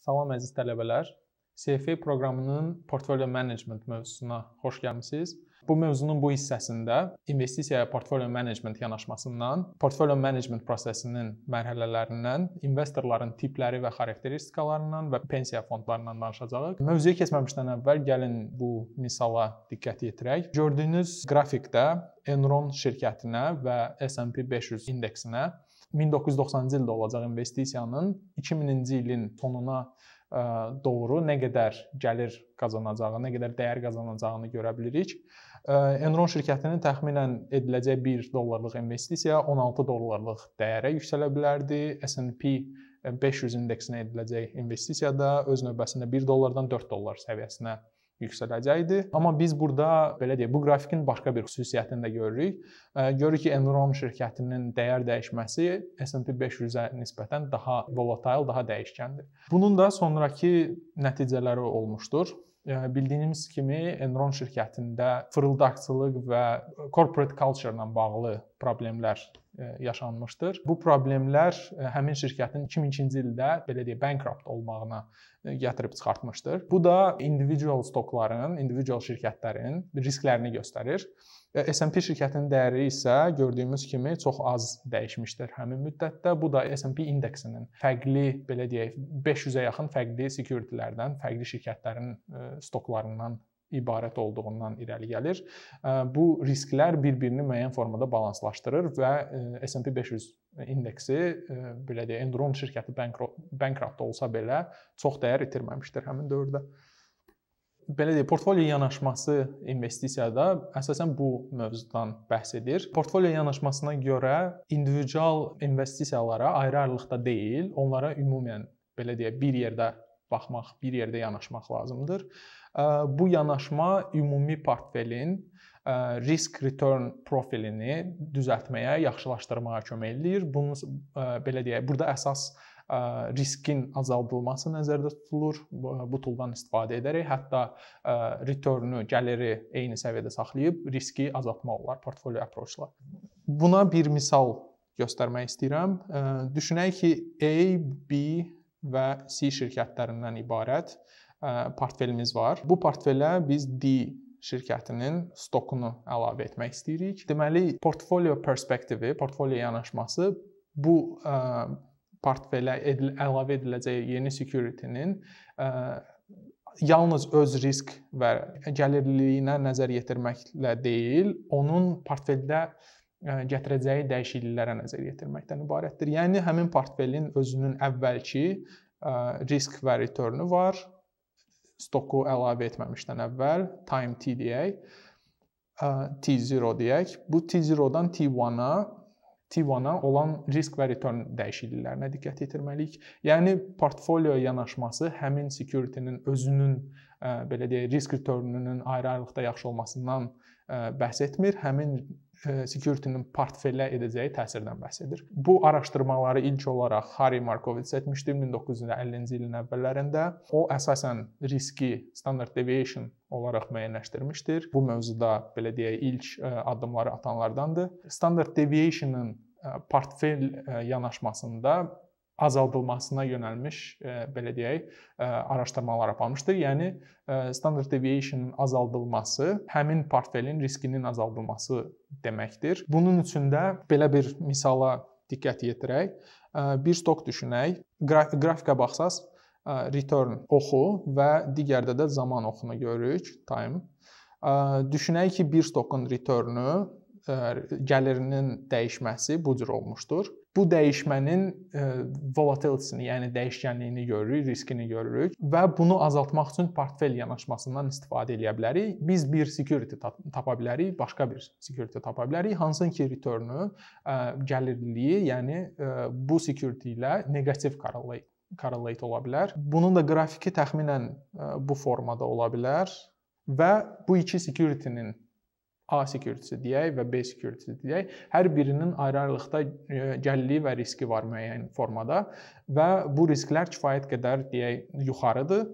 Salam əziz tələbələr. CFA proqramının portfolio management mövzusuna xoş gəlmisiniz. Bu mövzunun bu hissəsində investisiya və portfolio management yanaşmasından, portfolio management prosesinin mərhələlərindən, investorların tipləri və xarakteristikalarından və pensiya fondlarından danışacağıq. Mövzuya keçməmişdən əvvəl gəlin bu misala diqqət yetirək. Gördüyünüz qrafikdə Enron şirkətinə və S&P 500 indeksinə 1990-cı ildə olacaq investisiyanın 2000-ci ilin sonuna e, doğru nə qədər gəlir qazanacağını, nə qədər dəyər qazanacağını görə bilirik. E, Enron şirkətinin təxminən ediləcək 1 dollarlıq investisiya 16 dollarlıq dəyərə yüksələ bilərdi. S&P 500 e, indeksinə ediləcək investisiya da öz növbəsində 1 dollardan 4 dollar səviyyəsinə yüksələcəkdi. Amma biz burada belə deyək, bu qrafikin başqa bir xüsusiyyətini də görürük. E, görürük ki, Enron şirkətinin dəyər dəyişməsi S&P 500-ə nisbətən daha volatil, daha dəyişkəndir. Bunun da sonrakı nəticələri olmuşdur. E, Bildiyimiz kimi Enron şirkətində fırıldaqçılıq və corporate culture ilə bağlı problemlər e, yaşanmışdır. Bu problemlər həmin şirkətin 2002-ci ildə belə deyək bankrupt olmağına gətirib çıxartmışdır. Bu da individual stokların, individual şirkətlərin risklərini göstərir. E, S&P şirkətinin dəyəri isə gördüyümüz kimi çox az dəyişmişdir həmin müddətdə. Bu da S&P indeksinin fərqli, belə deyək, 500-ə yaxın fərqli security-lərdən, fərqli şirkətlərin e, stoklarından ibarət olduğundan irəli gəlir. Bu risklər bir-birini müəyyən formada balanslaşdırır və S&P 500 indeksi belə deyə Enron şirkəti bankropt olsa belə çox dəyər itirməmişdir həmin dövrdə. Belə deyə portfolio yanaşması investisiyada əsasən bu mövzudan bəhs edir. Portfolio yanaşmasına görə individual investisiyalara ayrı-ayrılıqda deyil, onlara ümumən belə deyə bir yerdə baxmaq, bir yerdə yanaşmaq lazımdır. Bu yanaşma ümumi portfelin risk return profilini düzəltməyə, yaxşılaşdırmağa kömək eləyir. Bunu belə deyək, burada əsas riskin azaldılması nəzərdə tutulur. Bu tuldan istifadə edərək hətta returnu, gəliri eyni səviyyədə saxlayıb riski azaltmaq olar portfolio approach-la. Buna bir misal göstərmək istəyirəm. Düşünək ki, A, B və C şirkətlərindən ibarət e, portfelimiz var. Bu portfelə biz D şirkətinin stokunu əlavə etmək istəyirik. Deməli, portfolio perspektivi, portfolio yanaşması bu ə, e, portfelə edil əlavə ediləcəyi yeni security-nin e, yalnız öz risk və gəlirliliyinə nəzər yetirməklə deyil, onun portfeldə gətirəcəyi dəyişikliklərə nəzər yetirməkdən ibarətdir. Yəni həmin portfelin özünün əvvəlki risk və returnu var. Stoku əlavə etməmişdən əvvəl time T deyək, T0 deyək. Bu T0-dan T1-a T1-a olan risk və return dəyişikliklərinə diqqət yetirməliyik. Yəni portfolio yanaşması həmin security-nin özünün belə deyək risk returnunun ayrı-ayrılıqda yaxşı olmasından bəhs etmir. Həmin E, security-nin portfelə edəcəyi təsirdən bəhs edir. Bu araşdırmaları ilk olaraq Harry Markowitz etmişdi 1950-ci ilin əvvəllərində. O əsasən riski standard deviation olaraq müəyyənləşdirmişdir. Bu mövzuda belə deyək ilk e, addımları atanlardandır. Standard deviation-ın e, portfel yanaşmasında azaldılmasına yönəlmiş e, belə deyək, e, araşdırmalar aparmışdır. Yəni e, standard deviation-ın azaldılması həmin portfelin riskinin azaldılması deməkdir. Bunun üçün də belə bir misala diqqət yetirək, e, bir stok düşünək. Qra qrafikə baxsaz, e, return oxu və digərdə də zaman oxunu görürük, time. E, düşünək ki, bir stokun returnu e, gəlirinin dəyişməsi bu cür olmuşdur. Bu dəyişmənin e, volatilitisini, yəni dəyişkənliyini görürük, riskini görürük və bunu azaltmaq üçün portfel yanaşmasından istifadə edə bilərik. Biz bir security tapa bilərik, başqa bir security tapa bilərik, hansın ki, returnu e, gəlirliliyi, yəni e, bu security ilə neqativ korrelate korrelate ola bilər. Bunun da qrafiki təxminən e, bu formada ola bilər və bu iki security-nin A security deyək və B security deyək, hər birinin ayrı-ayrılıqda e, gəlirliyi və riski var müəyyən formada və bu risklər kifayət qədər deyək yuxarıdır.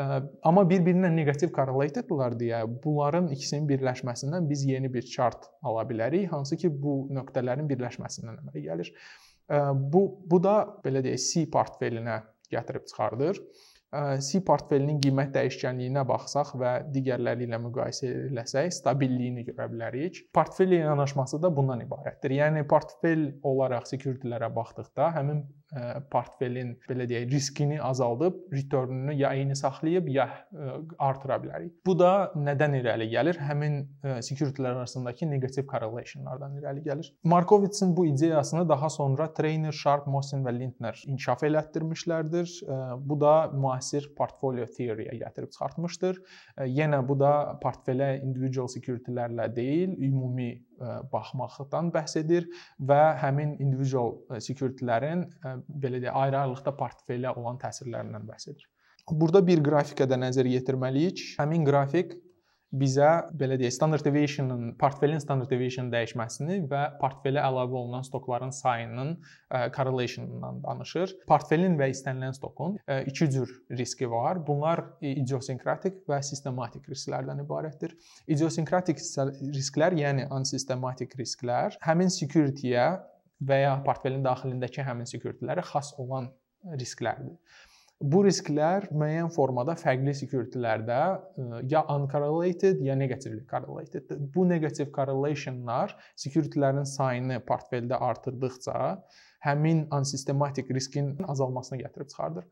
E, amma bir-birinə negativ correlateddirlər deyə bunların ikisinin birləşməsindən biz yeni bir chart ala bilərik, hansı ki bu nöqtələrin birləşməsindən əmələ gəlir. E, bu bu da belə deyək C portfelinə gətirib çıxardır. C portfelinin qiymət dəyişkənliyinə baxsaq və digərləri ilə müqayisə eləsək, stabilliyini görə bilərik. Portfel yanaşması da bundan ibarətdir. Yəni portfel olaraq sekuritylərə baxdıqda həmin E, portfelin belə deyək, riskini azaldıb, returnunu ya eyni saxlayıb, ya e, artıra bilərik. Bu da nədən irəli gəlir? Həmin e, security-lər arasındakı neqativ correlation-lardan irəli gəlir. Markovitsin bu ideyasını daha sonra Trainer, Sharp, Mosin və Lindner inkişaf elətdirmişlərdir. Bu da müasir portfolio teoriyə gətirib çıxartmışdır. Yenə bu da portfelə individual security-lərlə deyil, ümumi baxmaqdan bəhs edir və həmin individual security-lərin belə deyə ayrı-ayrılıqda portfelə olan təsirlərindən bəhs edir. Burada bir qrafikə də nəzər yetirməliyik. Həmin qrafik bizə belə deyək, standard deviation-ın, portfelin standard deviation dəyişməsini və portfelə əlavə olunan stokların sayının e, correlation-dan danışır. Portfelin və istənilən stokun e, iki cür riski var. Bunlar idiosinkratik və sistematik risklərdən ibarətdir. İdiosinkratik risklər, yəni unsistematik risklər həmin security-yə və ya portfelin daxilindəki həmin security-lərə xas olan risklərdir. Bu risklər müəyyən formada fərqli security-lərdə e, ya uncorrelated, ya negatively correlated. Bu negative correlationlar security-lərin sayını portfeldə artırdıqca həmin unsystematik riskin azalmasına gətirib çıxardır.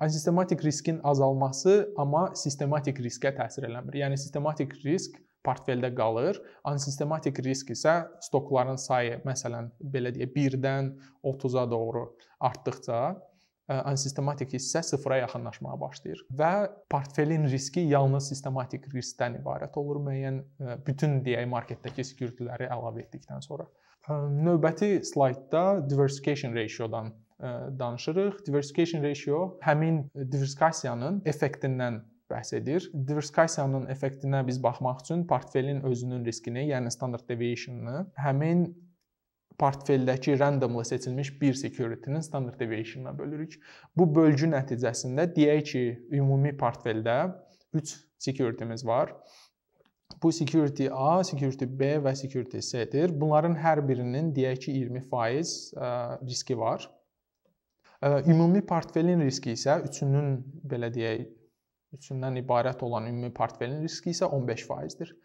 Unsystematik riskin azalması amma sistematik riskə təsir eləmir. Yəni sistematik risk portfeldə qalır. Unsystematik risk isə stokların sayı, məsələn, belə deyə 1-dən 30-a doğru artdıqca ansistematik hissə sıfıra yaxınlaşmağa başlayır və portfelin riski yalnız sistematik riskdən ibarət olur müəyyən bütün deyək marketdəki securityləri əlavə etdikdən sonra. Növbəti slaydda diversification ratio-dan danışırıq. Diversification ratio həmin diversifikasiyanın effektindən bəhs edir. Diversifikasiyanın effektinə biz baxmaq üçün portfelin özünün riskini, yəni standard deviation-ını həmin portfeldəki randomla seçilmiş bir security-nin standart deviation-ına bölürük. Bu bölgü nəticəsində deyək ki, ümumi portfeldə 3 security-miz var. Bu security A, security B və security C-dir. Bunların hər birinin deyək ki, 20% riski var. Ümumi portfelin riski isə üçünün belə deyək, üçündən ibarət olan ümumi portfelin riski isə 15%-dir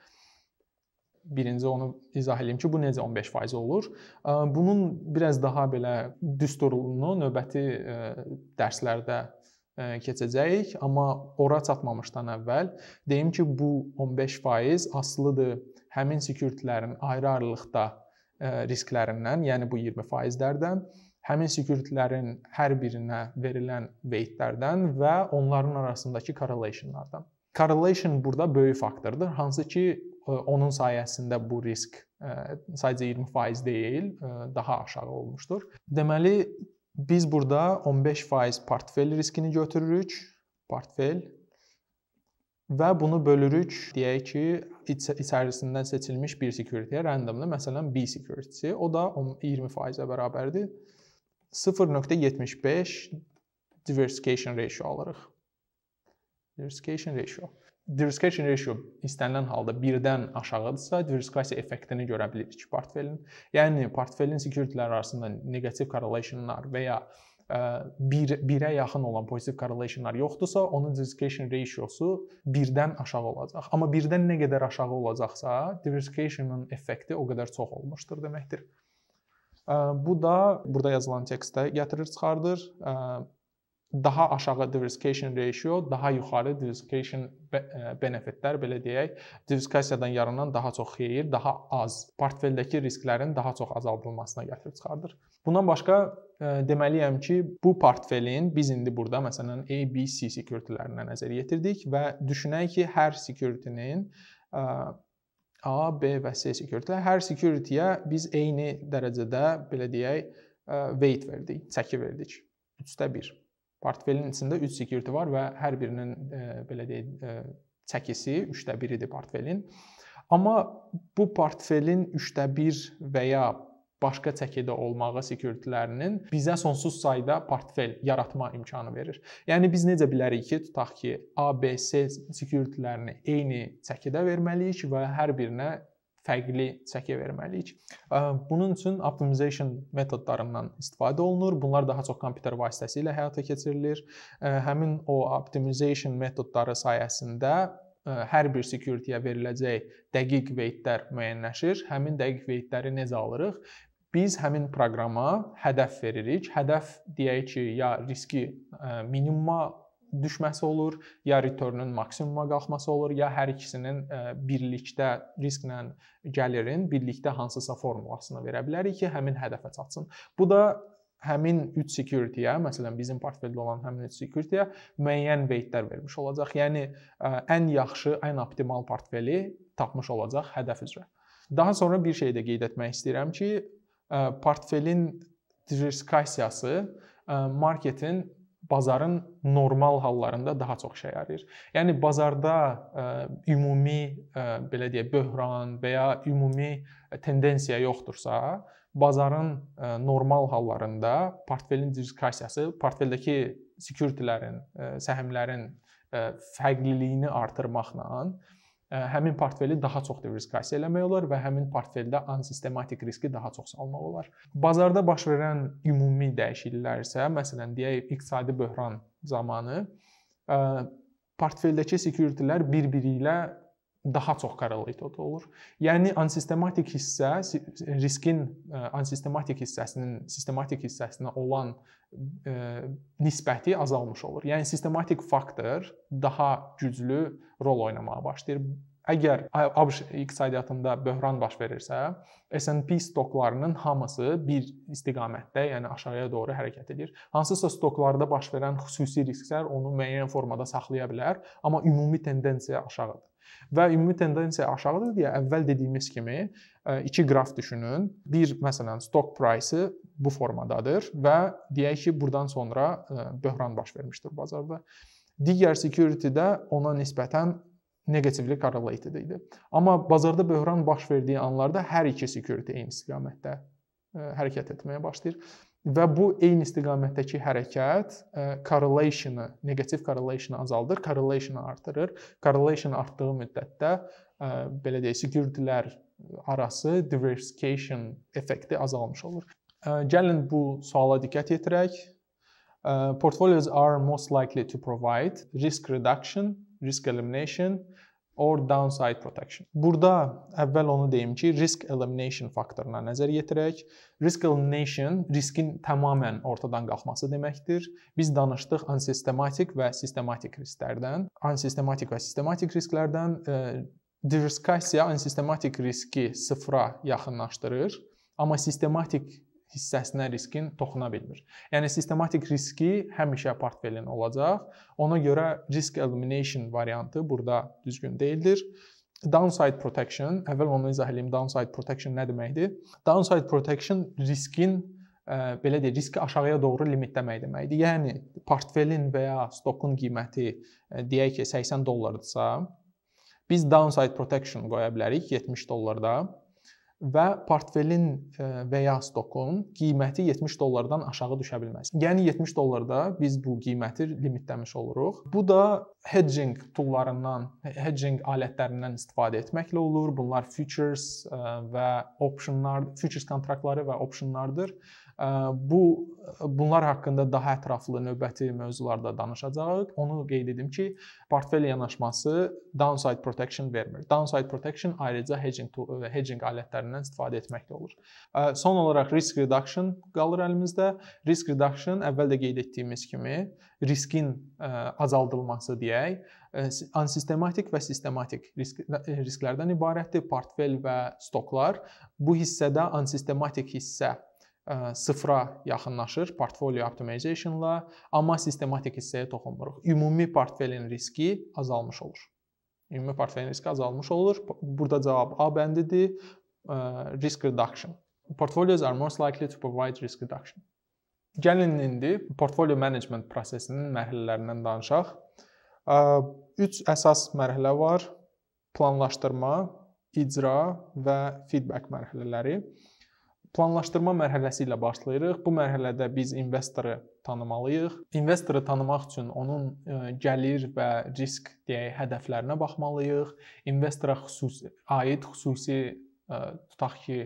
birinci onu izah edeyim ki, bu necə 15% olur? Bunun biraz daha belə düsturunu növbəti dərslərdə keçəcəyik, amma ora çatmamışdan əvvəl deyim ki, bu 15% asılıdır həmin sekuritlərin ayrı-ayrılıqda risklərindən, yəni bu 20%-lərdən, həmin sekuritlərin hər birinə verilən veytlərdən və onların arasındakı correlationlardan. Correlation burada böyük faktordur, hansı ki onun sayəsində bu risk e, sadəcə 20% deyil, e, daha aşağı olmuşdur. Deməli, biz burada 15% portfel riskini götürürük, portfel və bunu bölürük deyək ki, içərisindən seçilmiş bir security-yə randomda, məsələn, B security, o da 20%-ə bərabərdir. 0.75 diversification ratio alırıq. Diversification ratio. Diversification ratio istənilən halda 1-dən aşağıdırsa, diversifikasiya effektini görə bilirik portfelin. Yəni portfelin security-lər arasında neqativ correlationlar və ya 1-ə e, bir, yaxın olan pozitiv correlationlar yoxdursa, onun diversification ratiosu 1-dən aşağı olacaq. Amma 1-dən nə qədər aşağı olacaqsa, diversification-ın effekti o qədər çox olmuşdur deməkdir. E, bu da burada yazılan tekstdə gətirir çıxardır. E, daha aşağı diversification ratio, daha yuxarı diversification e, benefitlər, belə deyək, diversifikasiyadan yaranan daha çox xeyir, daha az portfeldəki risklərin daha çox azaldılmasına gətirib çıxardır. Bundan başqa e, deməliyəm ki, bu portfelin biz indi burada məsələn ABC security-lərinə nəzər yetirdik və düşünək ki, hər security-nin e, A, B və C security-lər hər security-yə biz eyni dərəcədə belə deyək, weight verdik, çəki verdik. 3-də 1. Portfelin içində 3 security var və hər birinin e, belə deyək e, çəkisi 3də 1-idir portfelin. Amma bu portfelin 3də 1 və ya başqa çəkidə olmağı security-lərinin bizə sonsuz sayda portfel yaratma imkanı verir. Yəni biz necə bilərik ki, tutaq ki, ABC security-lərini eyni çəkidə verməliyik və hər birinə fərqli çəkiyə verməliyik. Bunun üçün optimization metodlarından istifadə olunur. Bunlar daha çox kompüter vasitəsilə həyata keçirilir. Həmin o optimization metodları sayəsində hər bir security-yə veriləcək dəqiq veytlər müəyyənləşir. Həmin dəqiq veytləri necə alırıq? Biz həmin proqrama hədəf veririk. Hədəf deyək ki, ya riski minimuma düşməsi olur, ya return-ün maksimuma qalxması olur, ya hər ikisinin e, birlikdə risklə gəlirin birlikdə hansısa formulasını verə bilərik ki, həmin hədəfə çatsın. Bu da həmin 3 security-yə, məsələn, bizim portfeldə olan həmin 3 security-yə müəyyən veytlər vermiş olacaq. Yəni e, ən yaxşı, ən optimal portfeli tapmış olacaq hədəf üzrə. Daha sonra bir şey də qeyd etmək istəyirəm ki, e, portfelin diversifikasiyası marketin bazarın normal hallarında daha çox şey yarayır. Yəni bazarda ə, e, ümumi ə, e, belə deyək böhran və ya ümumi e, tendensiya yoxdursa, bazarın ə, normal hallarında portfelin diversifikasiyası, portfeldəki security-lərin, səhmlərin ə, fərqliliyini artırmaqla həmin portfeli daha çox diversifikasiya eləmək olar və həmin portfeldə ansistematik riski daha çox salmaq olar. Bazarda baş verən ümumi dəyişikliklər isə, məsələn, deyək, iqtisadi böhran zamanı portfeldəki securitilər bir-biri ilə daha çox korrelated olur. Yəni ansistematik hissə riskin e, ansistematik hissəsinin sistematik hissəsinə olan ə, e, nisbəti azalmış olur. Yəni sistematik faktor daha güclü rol oynamağa başlayır. Əgər ABŞ iqtisadiyyatında böhran baş verirsə, S&P stoklarının hamısı bir istiqamətdə, yəni aşağıya doğru hərəkət edir. Hansısa stoklarda baş verən xüsusi risklər onu müəyyən formada saxlaya bilər, amma ümumi tendensiya aşağıdır. Və ümumi tendensiya aşağıdır deyə əvvəl dediyimiz kimi e, iki qraf düşünün. Bir məsələn stok price-ı bu formadadır və deyək ki, burdan sonra e, böhran baş vermişdir bazarda. Digər security-də ona nisbətən negativli correlated idi. Amma bazarda böhran baş verdiyi anlarda hər iki security aim istiqamətdə e, hərəkət etməyə başlayır və bu eyni istiqamətdəki hərəkət e, correlation-ı, negativ correlation-ı azaldır, correlation-ı artırır. Correlation artdığı müddətdə e, belə deyək, security-lər arası diversification effekti azalmış olur. Gəlin bu suala diqqət yetirək. Portfolios are most likely to provide risk reduction, risk elimination, or downside protection. Burada əvvəl onu deyim ki, risk elimination faktoruna nəzər yetirək. Risk elimination riskin tamamilə ortadan qalxması deməkdir. Biz danışdıq ansistematik və sistematik risklərdən. Ansistematik və sistematik risklərdən e, diversifikasiya ansistematik riski sıfıra yaxınlaşdırır, amma sistematik hissəsinə riskin toxuna bilmir. Yəni sistematik riski həmişə portfelin olacaq. Ona görə risk elimination variantı burada düzgün deyildir. Downside protection, əvvəl onu izah edeyim. Downside protection nə deməkdir? Downside protection riskin ə, e, belə deyək, riski aşağıya doğru limitləmək deməkdir. Yəni portfelin və ya stokun qiyməti ə, e, deyək ki, 80 dollardırsa, biz downside protection qoya bilərik 70 dollarda və portfelin e, və ya stokun qiyməti 70 dollardan aşağı düşə bilməz. Yəni 70 dollarda biz bu qiyməti limitləmiş oluruq. Bu da hedging tullarından, hedging alətlərindən istifadə etməklə olur. Bunlar futures e, və optionlar, futures kontraktları və optionlardır. Bu bunlar haqqında daha ətraflı növbəti mövzularda danışacağıq. Onu qeyd edim ki, portfel yanaşması downside protection vermir. Downside protection ayrıca hedging e, hedging alətlərindən istifadə etməklə olur. Son olaraq risk reduction qalır əlimizdə. Risk reduction əvvəldə qeyd etdiyimiz kimi riskin azaldılması deyək, ansistematik və sistematik risk risklərdən ibarətdir portfel və stoklar. Bu hissədə ansistematik hissə sıfıra yaxınlaşır portfolio optimization-la, amma sistematik hissəyə toxunmuruq. Ümumi portfelin riski azalmış olur. Ümumi portfelin riski azalmış olur. Burada cavab A bəndidir. Risk reduction. Portfolios are most likely to provide risk reduction. Gəlin indi portfolio management prosesinin mərhələlərindən danışaq. 3 əsas mərhələ var: planlaşdırma, icra və feedback mərhələləri. Planlaşdırma mərhələsi ilə başlayırıq. Bu mərhələdə biz investoru tanımalıyıq. Investoru tanımaq üçün onun e, gəlir və risk deyək hədəflərinə baxmalıyıq. Investora xüsusi aid xüsusi e, tutaq ki,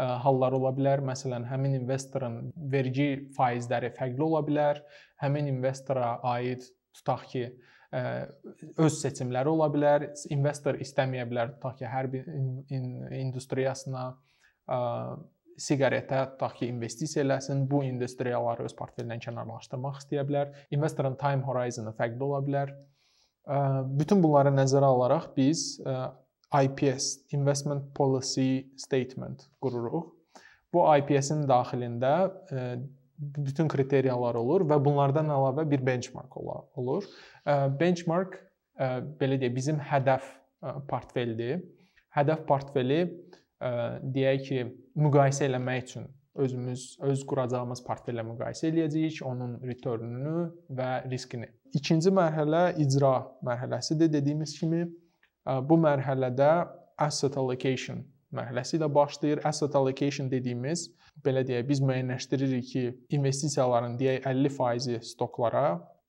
e, hallar ola bilər. Məsələn, həmin investorun vergi faizləri fərqli ola bilər. Həmin investora aid tutaq ki, ə, öz seçimləri ola bilər. Investor istəməyə bilər tutaq ki, hər bir in, in, industriyasına ə, siqaretə tutaq ki, investisiya eləsin, bu industriyaları öz portfelindən kənarlaşdırmaq istəyə bilər. İnvestorun time horizonu fərqli ola bilər. Bütün bunları nəzərə alaraq biz IPS Investment Policy Statement qururuq. Bu IPS-in daxilində bütün kriteriyalar olur və bunlardan əlavə bir benchmark olur. Benchmark belə deyək, bizim hədəf portfelidir. Hədəf portfeli deyək ki, müqayisə eləmək üçün özümüz öz quracağımız portfellə müqayisə eləyəcəyik, onun returnunu və riskini. İkinci mərhələ icra mərhələsidir. Dediyimiz kimi, bu mərhələdə asset allocation mərhələsi ilə başlayır. Asset allocation dediyimiz, belə deyək, biz müəyyənləşdiririk ki, investisiyaların deyək 50%-i stoklara,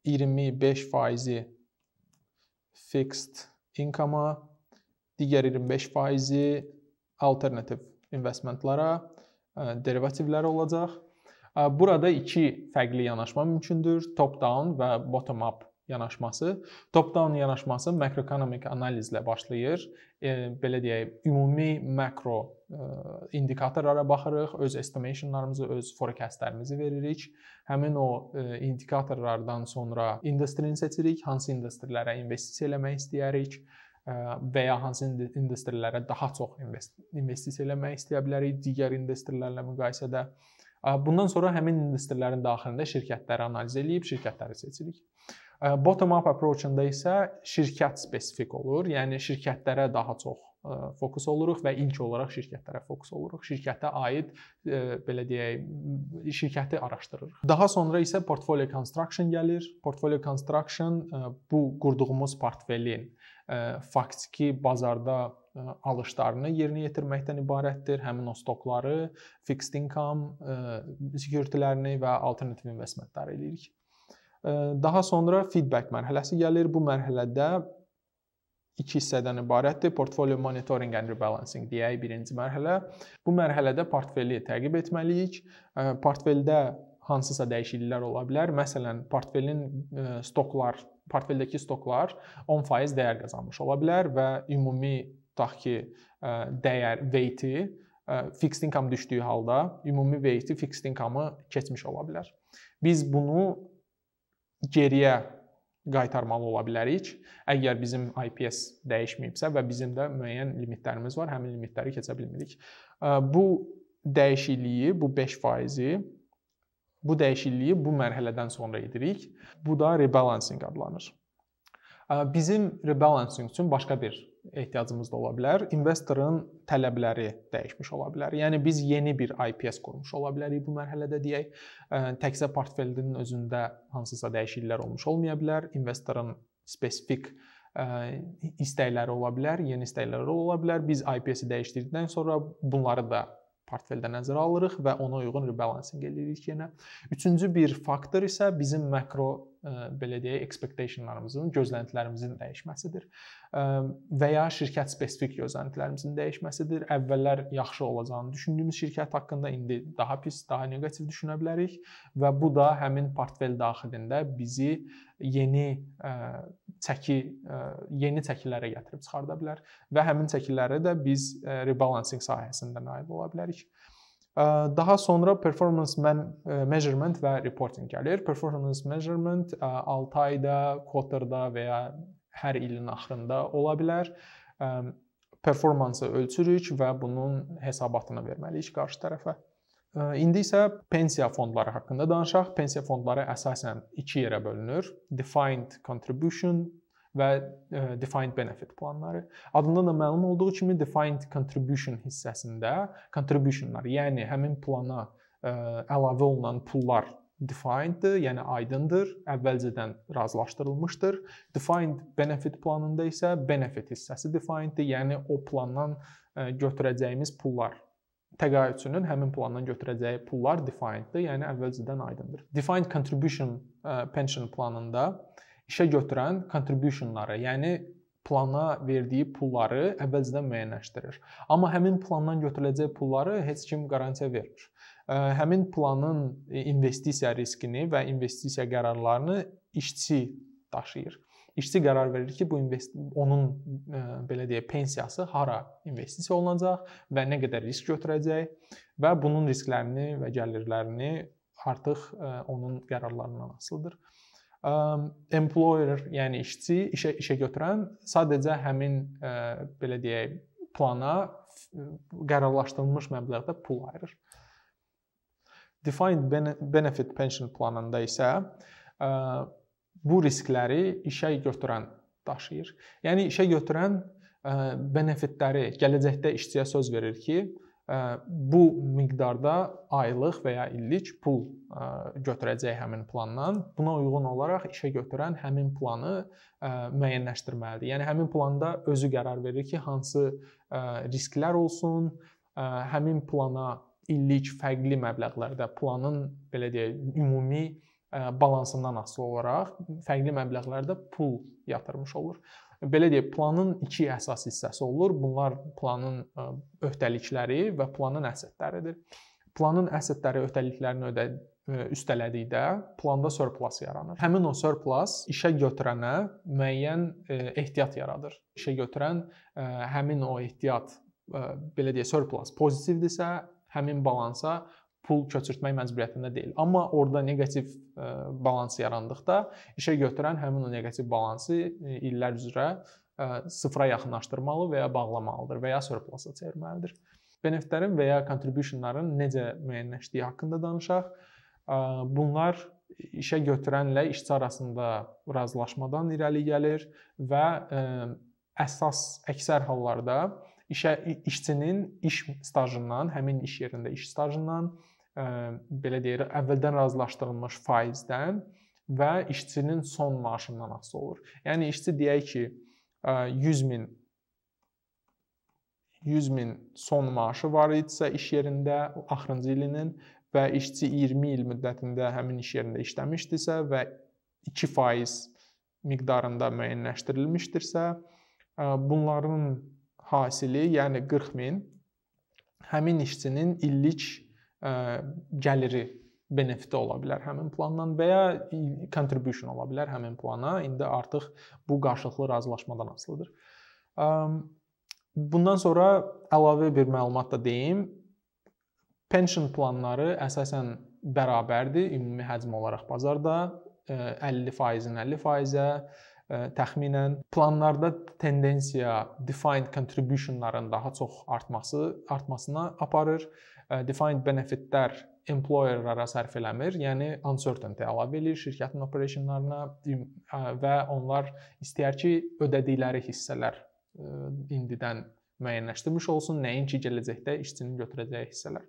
25%-i fixed income-a, digər 25%-i alternativ investmentlara, e, derivativlər olacaq. E, burada iki fərqli yanaşma mümkündür: top-down və bottom-up yanaşması. Top-down yanaşması makroekonomik analizlə başlayır. E, belə deyək, ümumi makro e, indikatorlara baxırıq, öz estimationlarımızı, öz forecastlərimizi veririk. Həmin o e, indikatorlardan sonra industrini seçirik, hansı industrilərə investisiya eləmək istəyirik və ya hansı industrilərə daha çox investisiya eləmək istəyə bilərik digər industrilərlə müqayisədə. Bundan sonra həmin industrilərin daxilində şirkətləri analiz eləyib şirkətləri seçirik. Bottom up approach-unda isə şirkət spesifik olur, yəni şirkətlərə daha çox fokus oluruq və ilk olaraq şirkətlərə fokus oluruq. Şirkətə aid belə deyək, şirkəti araşdırırıq. Daha sonra isə portfolio construction gəlir. Portfolio construction bu qurduğumuz portfelin faktiki bazarda alışlarını yerinə yetirməkdən ibarətdir. Həmin o stokları, fixed income, security-lərini və alternativ investmentləri eləyirik. Daha sonra feedback mərhələsi gəlir. Bu mərhələdə iki hissədən ibarətdir. Portfolio monitoring and rebalancing deyə birinci mərhələ. Bu mərhələdə portfeli təqib etməliyik. Portfeldə hansısa dəyişikliklər ola bilər. Məsələn, portfelin stoklar portfeldəki stoklar 10% dəyər qazanmış ola bilər və ümumi tutaq ki, e, dəyər veyti e, fixed income düşdüyü halda ümumi veyti fixed income-ı keçmiş ola bilər. Biz bunu geriyə qaytarmalı ola bilərik. Əgər bizim IPS dəyişməyibsə və bizim də müəyyən limitlərimiz var, həmin limitləri keçə bilmirik. E, bu dəyişikliyi, bu 5%-i Bu dəyişikliyi bu mərhələdən sonra edirik. Bu da rebalancing adlanır. Bizim rebalancing üçün başqa bir ehtiyacımız da ola bilər. İnvestorun tələbləri dəyişmiş ola bilər. Yəni biz yeni bir IPS qurmuş ola bilərik bu mərhələdə deyək. Təkcə portfelinin özündə hansısa dəyişikliklər olmuş olmaya bilər. İnvestorun spesifik istəkləri ola bilər, yeni istəkləri ola bilər. Biz IPS-i dəyişdirdikdən sonra bunları da portfeldə nəzərə alırıq və ona uyğun rebalansing eləyirik yenə. Üçüncü bir faktor isə bizim makro belə deyək, expectationlarımızın, gözləntilərimizin dəyişməsidir və ya şirkət spesifik gözləntilərimizin dəyişməsidir. Əvvəllər yaxşı olacağını düşündüyümüz şirkət haqqında indi daha pis, daha neqativ düşünə bilərik və bu da həmin portfel daxilində bizi yeni çəki yeni çəkilərə gətirib çıxarda bilər və həmin çəkilərə də biz rebalancing sahəsində nail ola bilərik. Daha sonra performance e, measurement və reporting gəlir. Performance measurement 6 e, ayda, quarterda və ya hər ilin axırında ola bilər. Performansı ölçürük və bunun hesabatını verməliyik qarşı tərəfə. İndi isə pensiya fondları haqqında danışaq. Pensiya fondları əsasən 2 yerə bölünür: defined contribution və e, defined benefit planları. Adından da məlum olduğu kimi defined contribution hissəsində contributionlar, yəni həmin plana ə, e, əlavə olunan pullar defineddir, yəni aydındır, əvvəlcədən razılaşdırılmışdır. Defined benefit planında isə benefit hissəsi defineddir, yəni o plandan ə, e, götürəcəyimiz pullar təqaüdçünün həmin plandan götürəcəyi pullar defineddir, yəni əvvəlcədən aydındır. Defined contribution ə, pension planında işə götürən contributionları, yəni plana verdiyi pulları əvvəlcədən müəyyənləşdirir. Amma həmin plandan götürüləcək pulları heç kim qarantiya vermir. Həmin planın e, investisiya riskini və investisiya qərarlarını işçi daşıyır. İşçi qərar verir ki, bu onun ə, e, belə deyək, pensiyası hara investisiya olunacaq və nə qədər risk götürəcək və bunun risklərini və gəlirlərini artıq ə, e, onun qərarlarından asılıdır ə, employer, yəni işçi, işə işə götürən sadəcə həmin ə, e, belə deyək, plana e, qərarlaşdırılmış məbləğdə pul ayırır. Defined benefit pension planında isə ə, e, bu riskləri işə götürən daşıyır. Yəni işə götürən ə, benefitləri gələcəkdə işçiyə söz verir ki, bu miqdarda aylıq və ya illik pul götürəcək həmin plandan. Buna uyğun olaraq işə götürən həmin planı müəyyənləşdirməlidir. Yəni həmin planda özü qərar verir ki, hansı risklər olsun, həmin plana illik fərqli məbləğlərdə planın belə deyək, ümumi balansından asılı olaraq fərqli məbləğlərdə pul yatırmış olur belə deyək, planın iki əsas hissəsi olur. Bunlar planın e, öhdəlikləri və planın əsətləridir. Planın əsətləri öhdəliklərini ödə e, üstələdikdə planda sörplas yaranır. Həmin o sörplas işə götürənə müəyyən e, ehtiyat yaradır. İşə götürən həmin o ehtiyat belə deyək, sörplas pozitivdirsə, həmin balansa pul köçürtmək məcburiyyətində deyil. Amma orada neqativ e, balans yarandıqda işə götürən həmin o neqativ balansı e, illər üzrə e, sıfıra yaxınlaşdırmalı və ya bağlamalıdır və ya sörplasa çevirməlidir. Benefitlərin və ya contributionların necə müəyyənləşdiyi haqqında danışaq. Bunlar işə götürənlə işçi arasında razılaşmadan irəli gəlir və əsas əksər hallarda işə işçinin iş stajından, həmin iş yerində iş stajından belə deyir, əvvəldən razılaşdırılmış faizdən və işçinin son maaşından asılı olur. Yəni işçi deyək ki, 100 min 100 min son maaşı var idisə iş yerində axırıncı ilinin və işçi 20 il müddətində həmin iş yerində işləmişdisə və 2% miqdarında müəyyənləşdirilmişdirsə, bunların hasili, yəni 40 min həmin işçinin illik gəliri benefiti ola bilər həmin plandan və ya contribution ola bilər həmin plana. İndi artıq bu qarşılıqlı razılaşmadan asılıdır. Bundan sonra əlavə bir məlumat da deyim. Pension planları əsasən bərabərdir ümumi həcm olaraq bazarda 50%-in 50%-ə təxminən planlarda tendensiya defined contributionların daha çox artması artmasına aparır defined benefitlər employerlara sərf eləmir, yəni uncertainty əlavə eləyir şirkətin operationlarına və onlar istəyir ki, ödədikləri hissələr indidən müəyyənləşdirilmiş olsun, nəinki gələcəkdə işçinin götürəcəyi hissələr.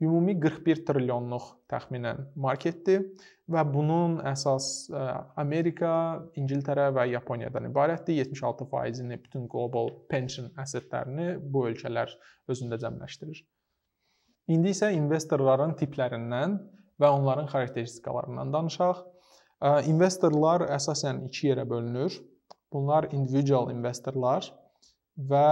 Ümumi 41 trilyonluq təxminən marketdir və bunun əsas Amerika, İngiltərə və Yaponiyadan ibarətdir. 76%-ni bütün qlobal pension əsətlərini bu ölkələr özündə cəmləşdirir. İndi isə investorların tiplərindən və onların xarakteristikalarından danışaq. İnvestorlar əsasən 2 yerə bölünür. Bunlar individual investorlar və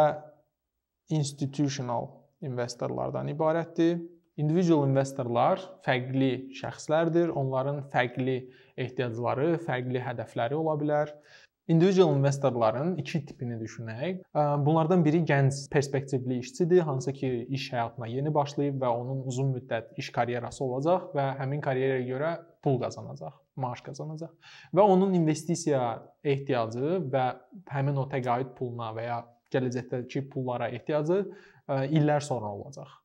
institutional investorlardan ibarətdir. Individual investorlar fərqli şəxslərdir. Onların fərqli ehtiyacları, fərqli hədəfləri ola bilər. İndividual investorların iki tipini düşünək. Bunlardan biri gənc perspektivli işçidir, hansı ki, iş həyatına yeni başlayıb və onun uzun müddət iş karyerası olacaq və həmin karyeraya görə pul qazanacaq, maaş qazanacaq və onun investisiya ehtiyacı və həmin o təqaüd puluna və ya gələcəkdəki pullara ehtiyacı illər sonra olacaq.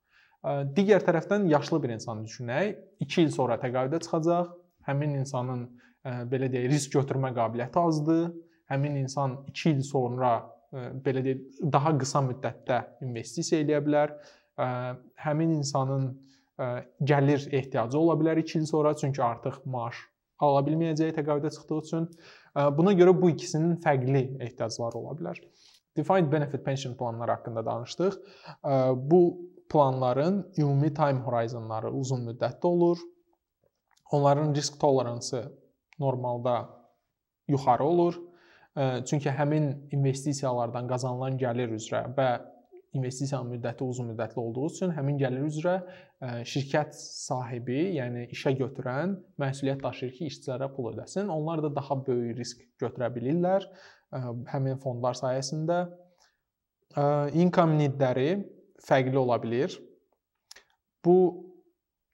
Digər tərəfdən yaşlı bir insanı düşünək, 2 il sonra təqaüdə çıxacaq. Həmin insanın belə deyək, risk götürmə qabiliyyəti azdır həmin insan 2 il sonra e, belə deyək daha qısa müddətdə investisiya eləyə bilər. E, həmin insanın e, gəlir ehtiyacı ola bilər 2 il sonra çünki artıq maaş ala bilməyəcəyi təqaüdə çıxdığı üçün buna görə bu ikisinin fərqli ehtiyacları ola bilər. Defined benefit pension planları haqqında danışdıq. Bu planların ümumi time horizonları uzun müddətli olur. Onların risk toleransı normalda yuxarı olur Çünki həmin investisiyalardan qazanılan gəlir üzrə və investisiyanın müddəti uzun müddətli olduğu üçün həmin gəlir üzrə şirkət sahibi, yəni işə götürən məsuliyyət daşıyır ki, işçilərə pul ödəsin. Onlar da daha böyük risk götürə bilirlər həmin fondlar sayəsində. İnkom nidləri fərqli ola bilər. Bu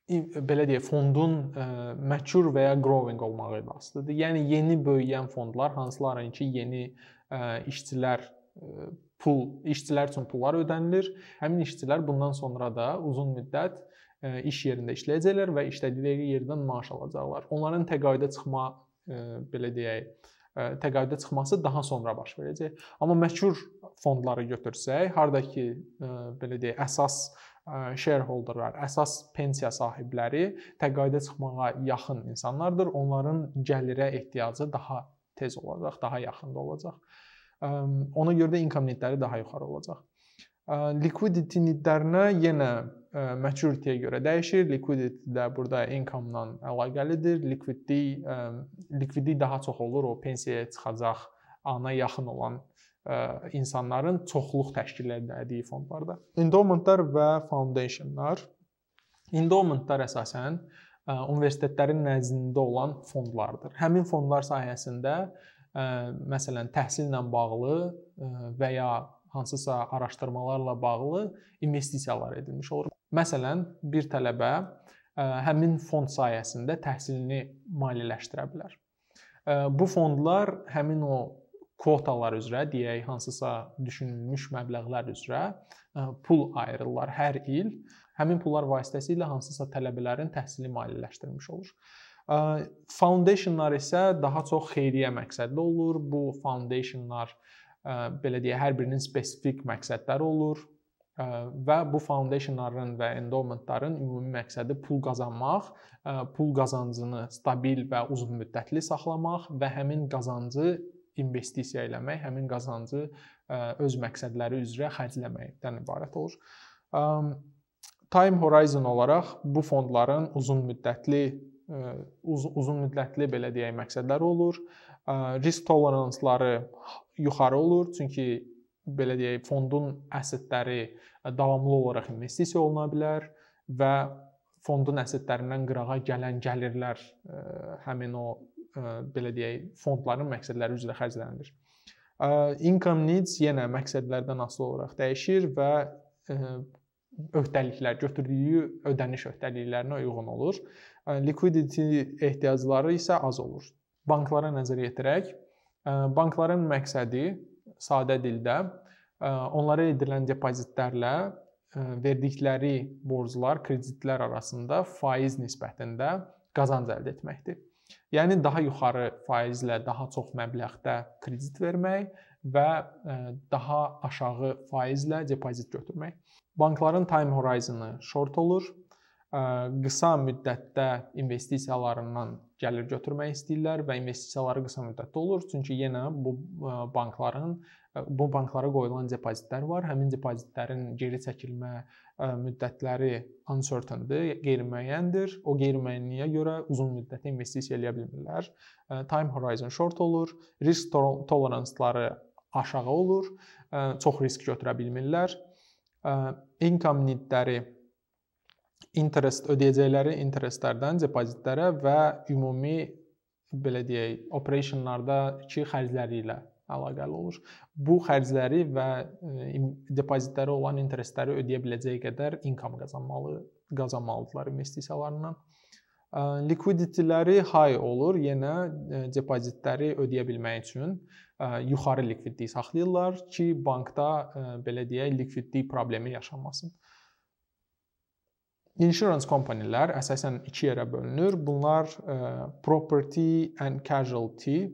E, belə deyək, fondun ə, e, mature və ya growing olmağı ilə asılıdır. Yəni yeni böyüyən fondlar hansıların ki, yeni ə, e, işçilər ə, pul işçilər üçün pullar ödənilir. Həmin işçilər bundan sonra da uzun müddət ə, iş yerində işləyəcəklər və işlədikləri yerdən maaş alacaqlar. Onların təqaüdə çıxma ə, belə deyək, təqaüdə çıxması daha sonra baş verəcək. Amma məşhur fondları götürsək, hardakı belə deyək, əsas shareholderlar, əsas pensiya sahibləri təqaüdə çıxmağa yaxın insanlardır. Onların gəlirə ehtiyacı daha tez olacaq, daha yaxında olacaq. Ona görə də income needləri daha yuxarı olacaq. Liquidity needlərinə yenə maturity-yə görə dəyişir. Liquidity də burada income-dan əlaqəlidir. Liquidity liquidity daha çox olur o pensiyaya çıxacaq ana yaxın olan insanların çoxluq təşkil etdiyi fondlarda. Endowmentlar və foundationlar endowmentlar əsasən universitetlərin nəzdində olan fondlardır. Həmin fondlar sayəsində məsələn təhsillə bağlı və ya hansısa araşdırmalarla bağlı investisiyalar edilmiş olur. Məsələn, bir tələbə həmin fond sayəsində təhsilini maliyyələşdirə bilər. Bu fondlar həmin o kvotalar üzrə, deyək, hansısa düşünülmüş məbləğlər üzrə e, pul ayırırlar hər il. Həmin pullar vasitəsilə hansısa tələbələrin təhsili maliyyələşdirilmiş olur. E, foundationlar isə daha çox xeyriyyə məqsədli olur. Bu foundationlar e, belə deyə hər birinin spesifik məqsədləri olur və bu foundationların və endowmentların ümumi məqsədi pul qazanmaq, pul qazancını stabil və uzunmüddətli saxlamaq və həmin qazancı investisiya eləmək, həmin qazancı öz məqsədləri üzrə xərcləməkdən ibarət olur. Time horizon olaraq bu fondların uzun müddətli uzun müddətli belə deyək məqsədləri olur. Risk toleransları yuxarı olur, çünki belə deyək fondun əssetləri davamlı olaraq investisiya oluna bilər və fondun əssetlərindən qırağa gələn gəlirlər həmin o E, belə deyək, fondların məqsədləri üzrə xərclənilir. E, income needs yenə məqsədlərdən asılı olaraq dəyişir və e, öhdəliklər, götürdüyü ödəniş öhdəliklərinə uyğun olur. Liquidity ehtiyacları isə az olur. Banklara nəzər yetirək, bankların məqsədi sadə dildə onlara edilən depozitlərlə verdikləri borclar, kreditlər arasında faiz nisbətində qazanc əldə etməkdir. Yəni daha yuxarı faizlə daha çox məbləğdə kredit vermək və e, daha aşağı faizlə depozit götürmək. Bankların time horizonu short olur. E, qısa müddətdə investisiyalarından gəlir götürmək istəyirlər və investisiyaları qısa müddətdə olur. Çünki yenə bu e, bankların e, bu banklara qoyulan depozitlər var. Həmin depozitlərin geri çəkilmə e, müddətləri uncertaindir, qeyri-müəyyəndir. O qeyri-müəyyənliyə görə uzun müddətli investisiya eləyə bilmirlər. Time horizon short olur, risk toleransları aşağı olur, çox risk götürə bilmirlər. Income needləri interest ödəyəcəkləri interestlərdən depozitlərə və ümumi belə deyək, operationlardakı xərcləri ilə əlaqəli olur. Bu xərcləri və e, depozitlərə olan interestləri ödəyə biləcəyi qədər inkam qazanmalı, qazanmalıdılar investisiyalarından. E, Likviditiləri high olur, yenə e, depozitləri ödəyə bilmək üçün yuxarı likvidliyi saxlayırlar ki, bankda belə deyək, likvidlik problemi yaşanmasın. Insurance kompanilər əsasən iki yerə bölünür. Bunlar e, property and casualty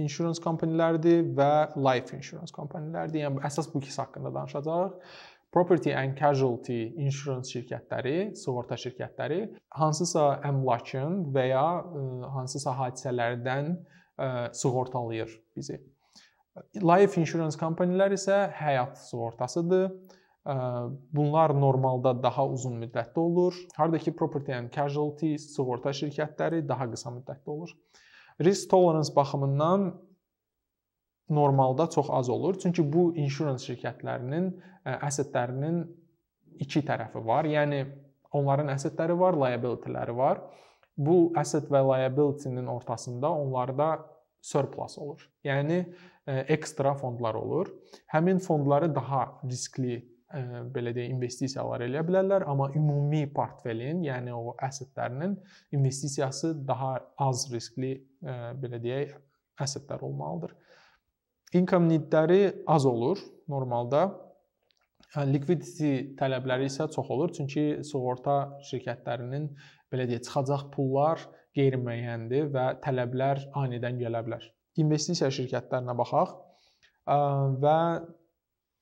insurance kompaniləridir və life insurance kompaniləridir. Yəni əsas bu ikisi haqqında danışacağıq. Property and casualty insurance şirkətləri, sığorta şirkətləri hansısa əmlakın və ya e, hansısa hadisələrdən e, sığortalayır bizi. Life insurance kompaniyalar isə həyat sığortasıdır Bunlar normalda daha uzun müddətli olur. Harda ki property and casualty sığorta şirkətləri daha qısa müddətli olur. Risk tolerance baxımından normalda çox az olur. Çünki bu insurance şirkətlərinin əsətlərinin iki tərəfi var. Yəni onların əsətləri var, liability-ləri var. Bu asset və liability-nin ortasında onlarda surplus olur. Yəni ekstra fondlar olur. Həmin fondları daha riskli E, belə deyə investisiyalar eləyə bilərlər, amma ümumi portfelin, yəni o əssetlərinin investisiyası daha az riskli e, belə deyək əssetlər olmalıdır. Income needləri az olur normalda. E, liquidity tələbləri isə çox olur, çünki sığorta şirkətlərinin belə deyə çıxacaq pullar qeyri-müəyyəndir və tələblər anidən gələ bilər. İnvestisiya şirkətlərinə baxaq və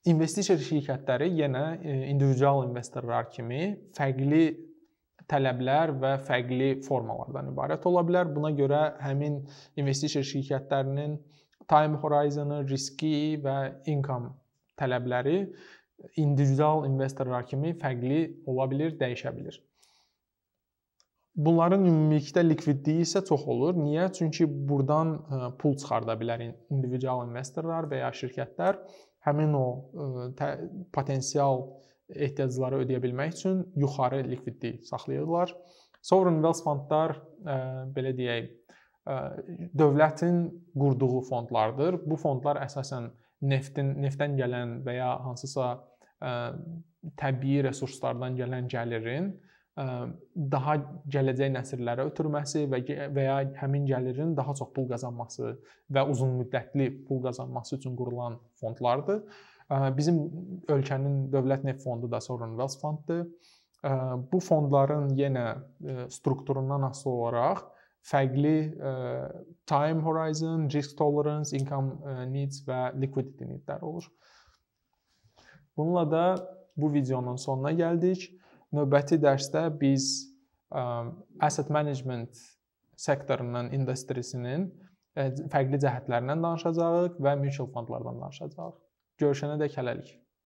investisiya şirkətləri yenə e, individual investorlar kimi fərqli tələblər və fərqli formalardan ibarət ola bilər. Buna görə həmin investisiya şirkətlərinin time horizonu, riski və income tələbləri individual investorlar kimi fərqli ola bilər, dəyişə bilər. Bunların ümumilikdə likvidliyi isə çox olur. Niyə? Çünki burdan e, pul çıxarda bilər individual investorlar və ya şirkətlər həmin o e, ə, potensial ehtiyacları ödəyə bilmək üçün yuxarı likvidlik saxlayırlar. Sovereign wealth fondlar ə, e, belə deyək, ə, e, dövlətin qurduğu fondlardır. Bu fondlar əsasən neftin, neftdən gələn və ya hansısa ə, təbii resurslardan gələn gəlirin ə, daha gələcək nəsillərə ötürməsi və və ya həmin gəlirin daha çox pul qazanması və uzunmüddətli pul qazanması üçün qurulan fondlardır. Bizim ölkənin dövlət neft fondu da Sovereign Wealth fonddur. Bu fondların yenə strukturundan asılı olaraq fərqli time horizon, risk tolerance, income needs və liquidity needləri olur. Bununla da bu videonun sonuna gəldik növbəti dərsdə biz ə, asset management sektorunun, industrisinin ə, fərqli cəhətlərindən danışacağıq və mutual fondlardan danışacağıq. Görüşənədək hələlik.